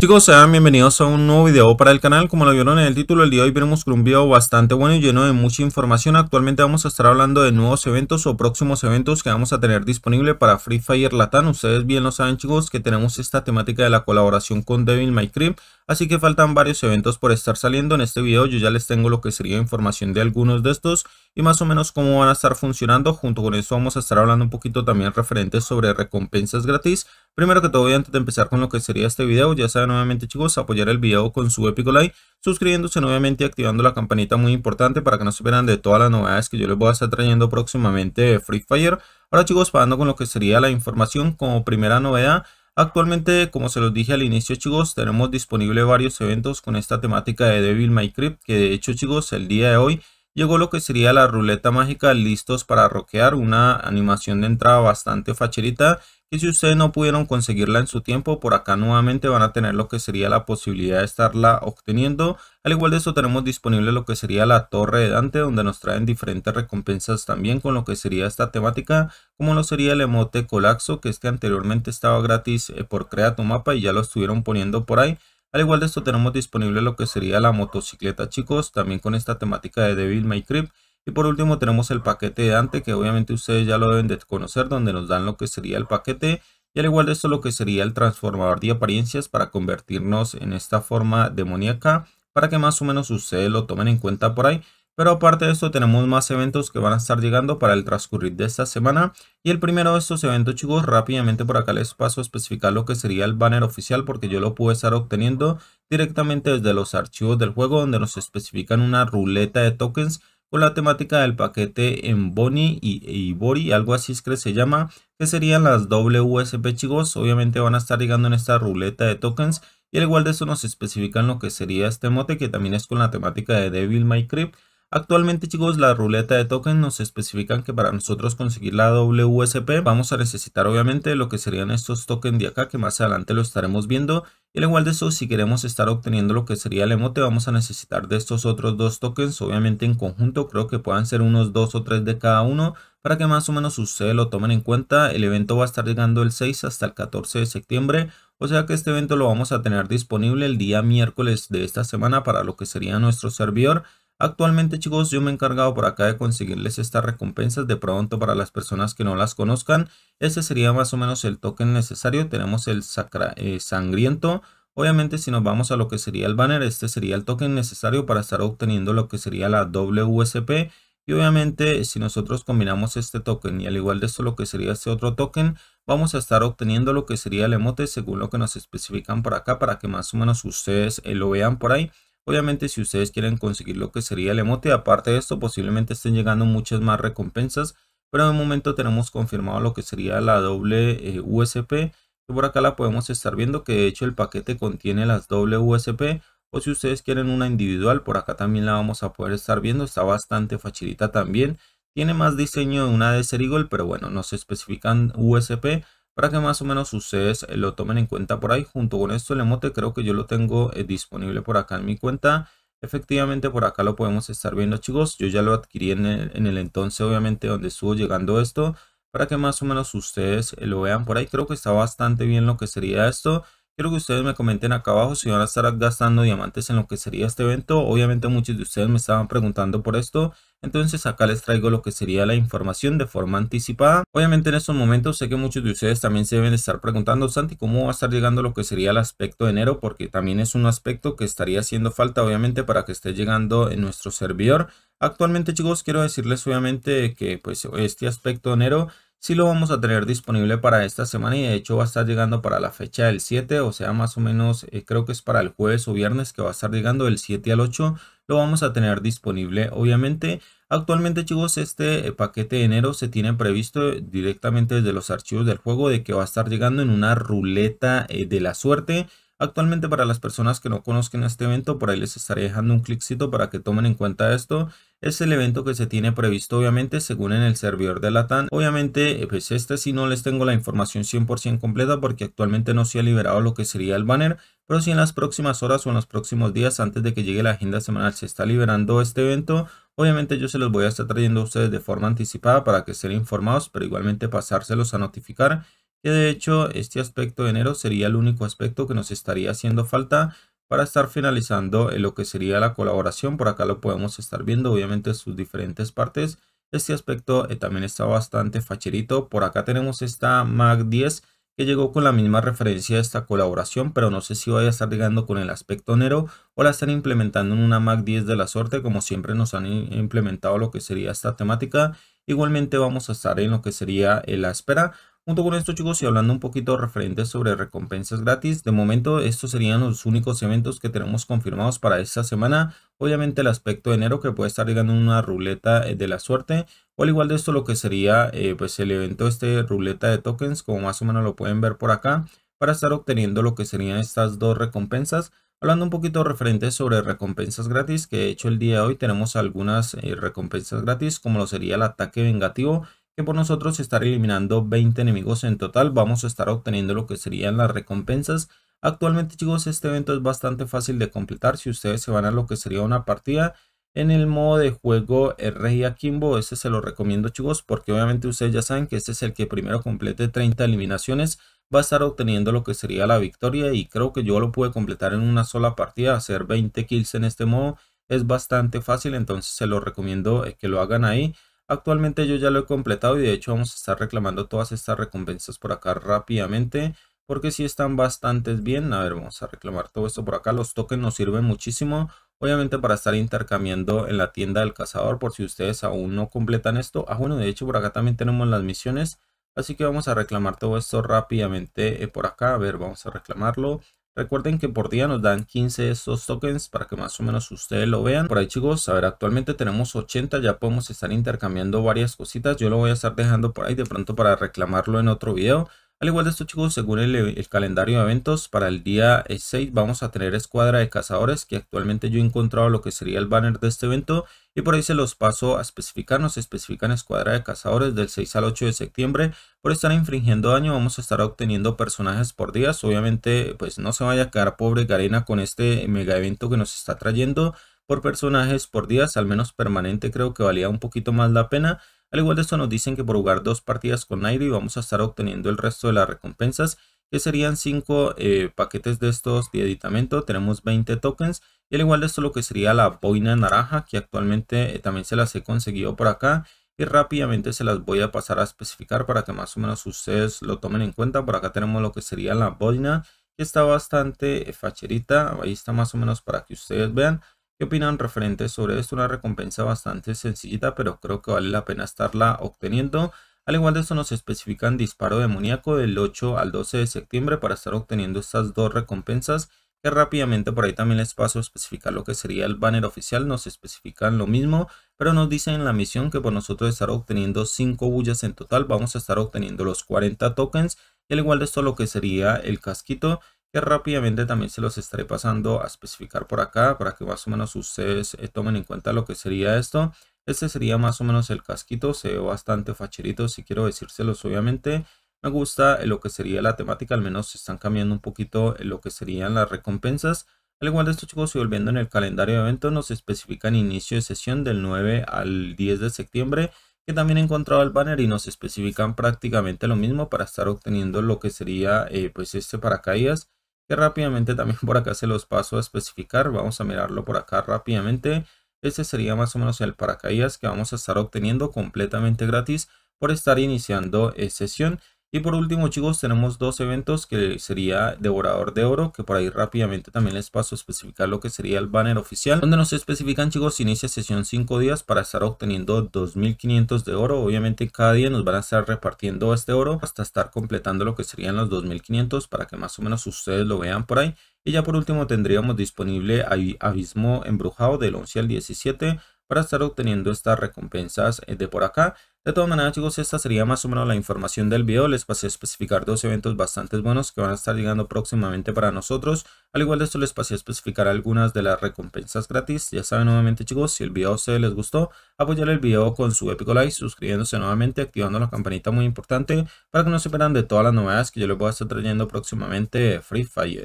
Chicos, sean bienvenidos a un nuevo video para el canal, como lo vieron en el título, el día de hoy venimos con un video bastante bueno y lleno de mucha información, actualmente vamos a estar hablando de nuevos eventos o próximos eventos que vamos a tener disponible para Free Fire Latam, ustedes bien lo saben chicos que tenemos esta temática de la colaboración con Devil May Cry, así que faltan varios eventos por estar saliendo, en este video yo ya les tengo lo que sería información de algunos de estos y más o menos cómo van a estar funcionando, junto con eso vamos a estar hablando un poquito también referentes sobre recompensas gratis, Primero que todo antes de empezar con lo que sería este video, ya saben nuevamente chicos, apoyar el video con su épico like, suscribiéndose nuevamente y activando la campanita muy importante para que no se pierdan de todas las novedades que yo les voy a estar trayendo próximamente de Free Fire. Ahora chicos, pasando con lo que sería la información como primera novedad, Actualmente, como se los dije al inicio chicos, tenemos disponible varios eventos con esta temática de Devil May Cry, que de hecho chicos, el día de hoy llegó lo que sería la ruleta mágica listos para roquear, una animación de entrada bastante facherita y si ustedes no pudieron conseguirla en su tiempo, por acá nuevamente van a tener lo que sería la posibilidad de estarla obteniendo. Al igual de eso tenemos disponible lo que sería la Torre de Dante, donde nos traen diferentes recompensas también con lo que sería esta temática, como lo sería el emote Colapso, que que este anteriormente estaba gratis eh, por Crea tu Mapa y ya lo estuvieron poniendo por ahí. Al igual de esto tenemos disponible lo que sería la motocicleta chicos, también con esta temática de Devil May Cry. Y por último tenemos el paquete de Dante que obviamente ustedes ya lo deben de conocer donde nos dan lo que sería el paquete y al igual de esto lo que sería el transformador de apariencias para convertirnos en esta forma demoníaca para que más o menos ustedes lo tomen en cuenta por ahí. Pero aparte de esto tenemos más eventos que van a estar llegando para el transcurrir de esta semana. Y el primero de estos eventos chicos, rápidamente por acá les paso a especificar lo que sería el banner oficial porque yo lo pude estar obteniendo directamente desde los archivos del juego donde nos especifican una ruleta de tokens con la temática del paquete en Bonnie y Bori algo así es que se llama, que serían las WSP chicos, obviamente van a estar llegando en esta ruleta de tokens y al igual de eso nos especifican lo que sería este mote que también es con la temática de Devil May Cry Actualmente chicos la ruleta de tokens nos especifican que para nosotros conseguir la WSP vamos a necesitar obviamente lo que serían estos tokens de acá que más adelante lo estaremos viendo y al igual de eso si queremos estar obteniendo lo que sería el emote vamos a necesitar de estos otros dos tokens obviamente en conjunto creo que puedan ser unos dos o tres de cada uno para que más o menos ustedes lo tomen en cuenta el evento va a estar llegando el 6 hasta el 14 de septiembre o sea que este evento lo vamos a tener disponible el día miércoles de esta semana para lo que sería nuestro servidor Actualmente chicos yo me he encargado por acá de conseguirles estas recompensas de pronto para las personas que no las conozcan. Este sería más o menos el token necesario. Tenemos el eh, sangriento. Obviamente si nos vamos a lo que sería el banner, este sería el token necesario para estar obteniendo lo que sería la WSP. Y obviamente si nosotros combinamos este token y al igual de esto lo que sería este otro token, vamos a estar obteniendo lo que sería el emote según lo que nos especifican por acá para que más o menos ustedes eh, lo vean por ahí. Obviamente si ustedes quieren conseguir lo que sería el emote, aparte de esto posiblemente estén llegando muchas más recompensas, pero de momento tenemos confirmado lo que sería la doble eh, USP, que por acá la podemos estar viendo, que de hecho el paquete contiene las doble USP, o si ustedes quieren una individual, por acá también la vamos a poder estar viendo, está bastante facilita también, tiene más diseño de una de Serigol, pero bueno, nos especifican USP, para que más o menos ustedes eh, lo tomen en cuenta por ahí. Junto con esto el emote creo que yo lo tengo eh, disponible por acá en mi cuenta. Efectivamente por acá lo podemos estar viendo chicos. Yo ya lo adquirí en el, entonces obviamente donde estuvo llegando esto. Para que más o menos ustedes eh, lo vean por ahí. Creo que está bastante bien lo que sería esto. Quiero que ustedes me comenten acá abajo si van a estar gastando diamantes en lo que sería este evento. Obviamente muchos de ustedes me estaban preguntando por esto. Entonces acá les traigo lo que sería la información de forma anticipada. Obviamente en estos momentos sé que muchos de ustedes también se deben estar preguntando, Santi, ¿cómo va a estar llegando lo que sería el aspecto de enero? Porque también es un aspecto que estaría haciendo falta obviamente para que esté llegando en nuestro servidor. Actualmente chicos quiero decirles obviamente que pues este aspecto de enero sí lo vamos a tener disponible para esta semana y de hecho va a estar llegando para la fecha del 7, o sea, más o menos eh, creo que es para el jueves o viernes que va a estar llegando del 7 al 8, lo vamos a tener disponible obviamente. Actualmente chicos este eh, paquete de enero se tiene previsto directamente desde los archivos del juego de que va a estar llegando en una ruleta eh, de la suerte Actualmente para las personas que no conozcan este evento, por ahí les estaré dejando un cliccito para que tomen en cuenta esto. Es el evento que se tiene previsto obviamente según en el servidor de Latam. Obviamente eh, pues este sí no les tengo la información 100% completa porque actualmente no se ha liberado lo que sería el banner. Pero si en las próximas horas o en los próximos días antes de que llegue la agenda semanal se está liberando este evento. Obviamente yo se los voy a estar trayendo a ustedes de forma anticipada para que estén informados, pero igualmente pasárselos a notificar que de hecho este aspecto de enero sería el único aspecto que nos estaría haciendo falta para estar finalizando en eh, lo que sería la colaboración. Por acá lo podemos estar viendo, obviamente, sus diferentes partes. Este aspecto eh, también está bastante facherito. Por acá tenemos esta Mac 10 que llegó con la misma referencia a esta colaboración, pero no sé si vaya a estar llegando con el aspecto enero o la están implementando en una Mac 10 de la suerte, como siempre nos han eh, implementado lo que sería esta temática. Igualmente vamos a estar en lo que sería la espera. Junto con esto chicos y hablando un poquito referente sobre recompensas gratis, de momento estos serían los únicos eventos que tenemos confirmados para esta semana. Obviamente el aspecto de enero que puede estar llegando una ruleta eh, de la suerte o al igual de esto lo que sería eh, pues el evento este ruleta de tokens como más o menos lo pueden ver por acá para estar obteniendo lo que serían estas dos recompensas. Hablando un poquito referente sobre recompensas gratis, que de hecho el día de hoy tenemos algunas eh, recompensas gratis, como lo sería el ataque vengativo, que por nosotros estar eliminando 20 enemigos en total vamos a estar obteniendo lo que serían las recompensas. Actualmente chicos este evento es bastante fácil de completar si ustedes se van a lo que sería una partida en el modo de juego rey Kimbo, ese se lo recomiendo chicos porque obviamente ustedes ya saben que este es el que primero complete 30 eliminaciones va a estar obteniendo lo que sería la victoria y creo que yo lo pude completar en una sola partida, hacer 20 kills en este modo es bastante fácil entonces se lo recomiendo eh, que lo hagan ahí Actualmente yo ya lo he completado y de hecho vamos a estar reclamando todas estas recompensas por acá rápidamente porque si están bastantes bien. A ver, vamos a reclamar todo esto por acá. Los tokens nos sirven muchísimo, obviamente para estar intercambiando en la tienda del cazador por si ustedes aún no completan esto. Ah, bueno, de hecho por acá también tenemos las misiones, así que vamos a reclamar todo esto rápidamente eh, por acá. A ver, vamos a reclamarlo. Recuerden que por día nos dan 15 de estos tokens para que más o menos ustedes lo vean. Por ahí chicos, a ver, actualmente tenemos 80, ya podemos estar intercambiando varias cositas. Yo lo voy a estar dejando por ahí de pronto para reclamarlo en otro video. Al igual de esto chicos, según el, calendario de eventos, para el día 6 eh, vamos a tener escuadra de cazadores que actualmente yo he encontrado lo que sería el banner de este evento y por ahí se los paso a especificar, nos especifican escuadra de cazadores del 6 al 8 de septiembre. Por estar infringiendo daño vamos a estar obteniendo personajes por días, obviamente pues no se vaya a quedar pobre Garena con este mega evento que nos está trayendo por personajes por días, al menos permanente creo que valía un poquito más la pena. Al igual de esto nos dicen que por jugar dos partidas con Nairi vamos a estar obteniendo el resto de las recompensas que serían 5 eh, paquetes de estos de editamento, tenemos 20 tokens y al igual de esto lo que sería la boina naranja que actualmente eh, también se las he conseguido por acá y rápidamente se las voy a pasar a especificar para que más o menos ustedes lo tomen en cuenta, por acá tenemos lo que sería la boina que está bastante eh, facherita, ahí está más o menos para que ustedes vean ¿Qué opinan referente sobre esto? Una recompensa bastante sencillita, pero creo que vale la pena estarla obteniendo. Al igual de esto nos especifican disparo demoníaco del 8 al 12 de septiembre para estar obteniendo estas dos recompensas. Que rápidamente por ahí también les paso a especificar lo que sería el banner oficial. Nos especifican lo mismo, pero nos dicen en la misión que por nosotros estar obteniendo 5 bullas en total, vamos a estar obteniendo los 40 tokens. Y al igual de esto lo que sería el casquito que rápidamente también se los estaré pasando a especificar por acá para que más o menos ustedes eh, tomen en cuenta lo que sería esto. Este sería más o menos el casquito, se ve bastante facherito si quiero decírselos obviamente. Me gusta eh, lo que sería la temática, al menos se están cambiando un poquito eh, lo que serían las recompensas. Al igual de esto chicos, y volviendo en el calendario de eventos, nos especifican inicio de sesión del 9 al 10 de septiembre, que también he encontrado el banner y nos especifican prácticamente lo mismo para estar obteniendo lo que sería pues este paracaídas que rápidamente también por acá se los paso a especificar. Vamos a mirarlo por acá rápidamente. Este sería más o menos el paracaídas que vamos a estar obteniendo completamente gratis por estar iniciando eh, sesión. Y por último, chicos, tenemos dos eventos que sería Devorador de Oro, que por ahí rápidamente también les paso a especificar lo que sería el banner oficial, donde nos especifican, chicos, inicia sesión 5 días para estar obteniendo 2500 de oro. Obviamente, cada día nos van a estar repartiendo este oro hasta estar completando lo que serían los 2500 para que más o menos ustedes lo vean por ahí. Y ya por último tendríamos disponible Abismo Embrujado del 11 al 17 para estar obteniendo estas recompensas eh, de por acá. De todas maneras chicos, esta sería más o menos la información del video. Les pasé a especificar dos eventos bastante buenos que van a estar llegando próximamente para nosotros. Al igual de esto les pasé a especificar algunas de las recompensas gratis. Ya saben nuevamente chicos, si el video se les gustó, apoyar el video con su épico like, suscribiéndose nuevamente, activando la campanita muy importante para que no se pierdan de todas las novedades que yo les voy a estar trayendo próximamente Free Fire.